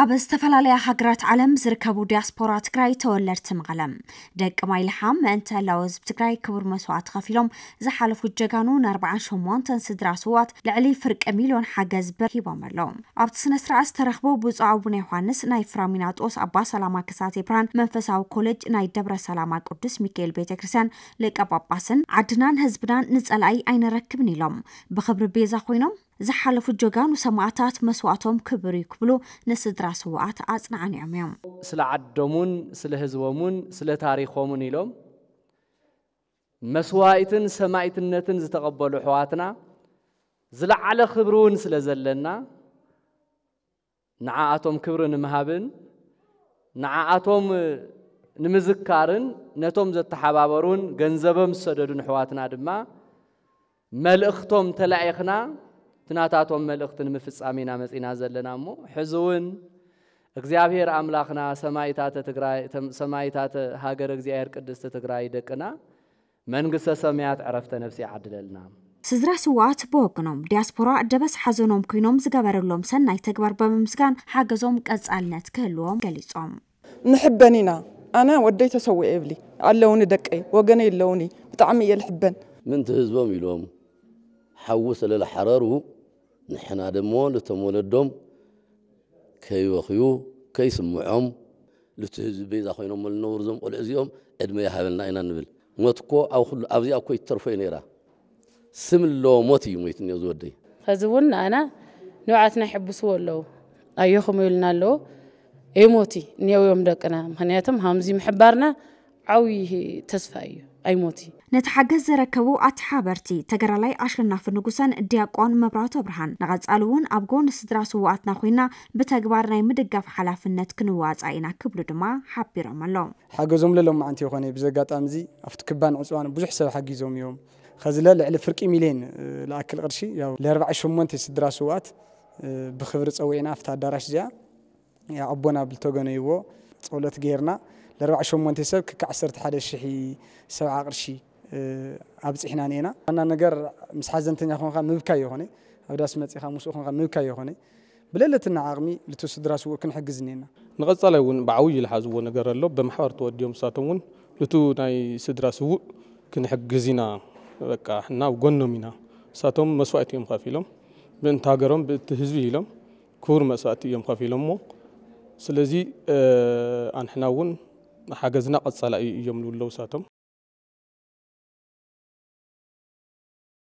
ኣብ ዝተፈላለያ ሃገራት ዓለም ዝርከቡ ዲያስፖራ ትግራይ ተወለድቲ መቐለ ደቂ ማይልሓም ምእንቲ ህላዊ ህዝቢ ትግራይ ክቡር መስዋዕቲ ከፊሎም ዝሓለፉ ጀጋኑ ን48 ስድራ ስዋት ልዕሊ ፍርቂ ሚልዮን ሓገዝ ብር ሂቦም ኣሎ ኣብቲ ስነ ስርዓት ዝተረኽቦ ብፁዕ ኣቡነ ዮሃንስ ናይ ፍራሚናጦስ ኣባ ሰላማ ክሳቴ ብርሃን መንፈሳዊ ኮሌጅ ናይ ደብረ ሰላማ ቅዱስ ሚካኤል ቤተ ክርስትያን ሊቀ ጳጳስን ዓድናን ህዝብናን ንፀላኣይ ኣይነረክብን ኢሎም ብክብሪ ቤዛ ኮይኖም ዝሓለፉ ጀጋኑ ሰማዕታት መስዋዕቶም ክብር ይክብሉ ንስድራ ስዋዓት ኣጽናዕኒዖም እዮም ስለ ዓዶሙን ስለ ህዝቦሙን ስለ ታሪኾሙን ኢሎም መስዋኢትን ሰማእትነትን ዝተቐበሉ ኣሕዋትና ዝለዓለ ክብሪ እውን ስለ ዘለና ንዓኣቶም ክብሪ ንምሃብን ንዓኣቶም ንምዝካርን ነቶም ዘተሓባበሩን ገንዘቦም ዝሰደዱን ኣሕዋትና ድማ መልእኽቶም ተላኢኽና تناتاتهم ملخ تنمفص أمينا مسينا زلنا مو حزون أخزيابير أملاخنا سماي تات تقرأ سماي تات هاجر أخزيابير كدست تقرأ يدكنا من قصة سمعت عرفت نفسي عدلنا سزرا سوات بوكنوم دياسبورا دبس حزنوم كينوم زغبر لوم سناي تكبر بمسكان حاجزوم قزالنات كلوم قليصوم نحبنينا انا وديت اسوي ابلي علوني دقي وغني اللوني بطعمي يلحبن من تهزوم يلوم حوس للحرارو ንሕና ደሞ ነቶም ወለዶም ከይወኽዩ ከይስምዖም ልቲ ህዝቢ ቤዛ ኮይኖም ዝነብሩ ዞም ቆልዑ እዚኦም ዕድመ ይሃበልና ኢና ንብል ሞት እኮ ኣብ ኩሉ ኣብዚኣ እኮ ይተርፎ እዩ ነይራ ስም ኣለዎ ሞት እዩ ሞይት እኒኦ ዝወደይ ሕዚ እውን ንኣና ንባዓትና ይሕብስዎ ኣለዉ ኣየኹም ይብልና ኣለዎ ኤሞቲ እኒአውዮም ደቅና ምክንያቱም ከምዚ ምሕባርና ዓብዪ ተስፋ እዩ أي موتي نتحجز ركبو أتحابرتي لي عشر في النجوسان دياقون مبرات أبرهان نغز ألون أبغون سدراس وقتنا خينا بتجبار ناي مدقة في حلف النت كنواز عينا كبلو دما حبي رملام حجزهم لهم معنتي خواني بزقات أمزي أفت كبان عصوان بزح حجزهم يوم خزلا لعل فرق إميلين آه، لأكل قرشي يا لأربع شمونتي سدراس وقت آه، بخبرت أوينا أفتح الدارش جا يا أبونا بلتوجنيو تقولت غيرنا لربع شوم وانتي سب كعسرت حدا شحي سبع قرشي أبز إحنا نينا أنا نجر مسحزن تني أخون خان مبكي يهوني أبدا سمعت إخان موسو أخون خان مبكي يهوني بليلة النعامي لتوس دراسة وكن حق زنينا نغز على ون بعوج الحز ون نجر اللب بمحور تود يوم ساتون لتو ناي سدراسة وكن حق زينا بقى حنا وقنا منا ساتون مسوات يوم خافيلهم بين تاجرهم بتهزبي كور مسوات يوم خافيلهم مو سلزي أن اه ሓገዝና ቀጻላይ እዮም ዝብለው እሳቶም